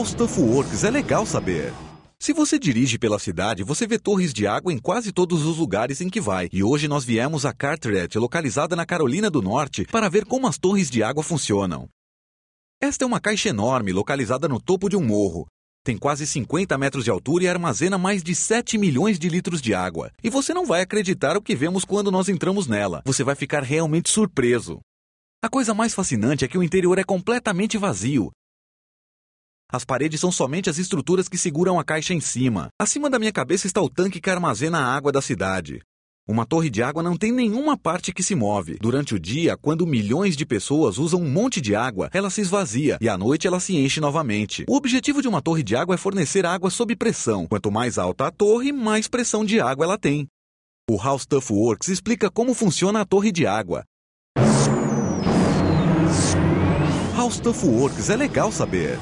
Haustafo Works é legal saber. Se você dirige pela cidade, você vê torres de água em quase todos os lugares em que vai. E hoje nós viemos a Carteret, localizada na Carolina do Norte, para ver como as torres de água funcionam. Esta é uma caixa enorme, localizada no topo de um morro. Tem quase 50 metros de altura e armazena mais de 7 milhões de litros de água. E você não vai acreditar o que vemos quando nós entramos nela. Você vai ficar realmente surpreso. A coisa mais fascinante é que o interior é completamente vazio. As paredes são somente as estruturas que seguram a caixa em cima. Acima da minha cabeça está o tanque que armazena a água da cidade. Uma torre de água não tem nenhuma parte que se move. Durante o dia, quando milhões de pessoas usam um monte de água, ela se esvazia e à noite ela se enche novamente. O objetivo de uma torre de água é fornecer água sob pressão. Quanto mais alta a torre, mais pressão de água ela tem. O House Tough Works explica como funciona a torre de água. House Tough Works é legal saber.